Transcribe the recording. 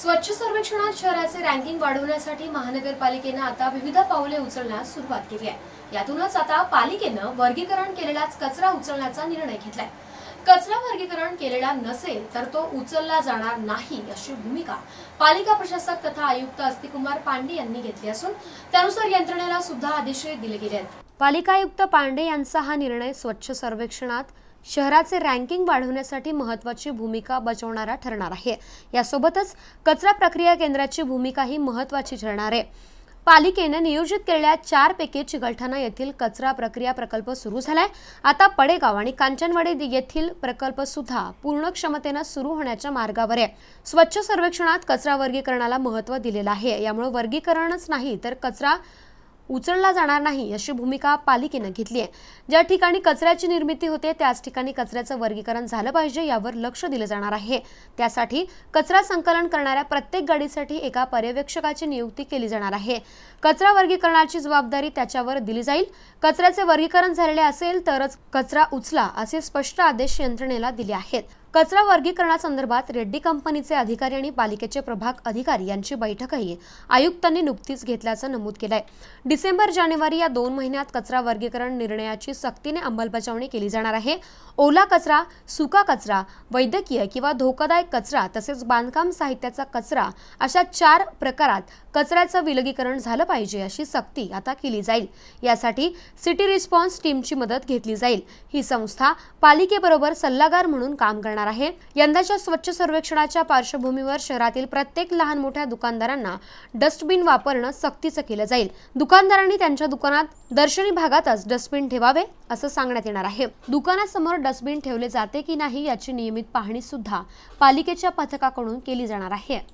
स्वच्छ सर्वेक्षणात शहराचे रँकिंग वाढवण्यासाठी महानगरपालिकेनं आता विविध पावले उचलण्यास सुरुवात केली आहे यातूनच आता पालिकेनं वर्गीकरण केलेला कचरा उचलण्याचा निर्णय घेतलाय कचरा वर्गीकरण केलेला नसेल तर तो उचलला जाणार नाही अशी भूमिका पालिका प्रशासक तथा आयुक्त अस्तिकुमार पांडे यांनी घेतली असून त्यानुसार यंत्रणेला सुद्धा आदेश दिले गेले आहेत पालिका आयुक्त पांडे यांचा हा निर्णय स्वच्छ सर्वेक्षणात शहराचे रँकिंग वाढवण्यासाठी महत्वाची भूमिका बजावणारा ठरणार आहे यासोबतच कचरा प्रक्रिया केंद्राची भूमिकाही महत्वाची ठरणार आहे पालिकेने नियोजित केलेल्या चार पैकी चिकलठाणा येथील कचरा प्रक्रिया प्रकल्प सुरू झालाय आता पडेगाव आणि कांचनवाडी येथील प्रकल्प सुद्धा पूर्ण क्षमतेनं सुरू होण्याच्या मार्गावर आहे स्वच्छ सर्वेक्षणात कचरा वर्गीकरणाला महत्त्व दिलेलं आहे यामुळे वर्गीकरणच नाही तर कचरा उचलला जाणार नाही अशी भूमिका पालिकेनं घेतली आहे ज्या ठिकाणी कचऱ्याची निर्मिती होते त्याच ठिकाणी कचऱ्याचं वर्गीकरण झालं पाहिजे यावर लक्ष दिलं जाणार आहे त्यासाठी कचरा संकलन करणाऱ्या प्रत्येक गाडीसाठी एका पर्यवेक्षकाची नियुक्ती केली जाणार आहे कचरा वर्गीकरणाची जबाबदारी त्याच्यावर दिली जाईल कचऱ्याचे वर्गीकरण झालेले असेल तरच कचरा उचला असे स्पष्ट आदेश यंत्रणेला दिले आहेत कचरा वर्गीकरणासंदर्भात रेड्डी कंपनीचे अधिकारी आणि पालिकेचे प्रभाग अधिकारी यांची बैठकही आयुक्तांनी नुकतीच घेतल्याचं नमूद केलं आहे डिसेंबर जानेवारी या दोन महिन्यात कचरा वर्गीकरण निर्णयाची सक्तीने अंमलबजावणी केली जाणार आहे ओला कचरा सुका कचरा वैद्यकीय किंवा धोकादायक कचरा तसेच बांधकाम साहित्याचा कचरा अशा चार प्रकारात कचऱ्याचं विलगीकरण झालं पाहिजे अशी सक्ती आता केली जाईल यासाठी सिटी रिस्पॉन्स टीमची मदत घेतली जाईल ही संस्था पालिकेबरोबर सल्लागार म्हणून काम करणार आहे यंदाच्या स्वच्छ सर्वेक्षणाच्या पार्श्वभूमीवर शहरातील प्रत्येक लहान मोठ्या दुकानदारांना डस्टबिन वापरणं सक्तीचं केलं जाईल दुकानदारांनी त्यांच्या दुकानात दर्शनी भागातच डस्टबिन ठेवावे असं सांगण्यात येणार आहे दुकानासमोर डस्टबिन ठेवले जाते की नाही याची नियमित पाहणी सुद्धा पालिकेच्या पथकाकडून केली जाणार आहे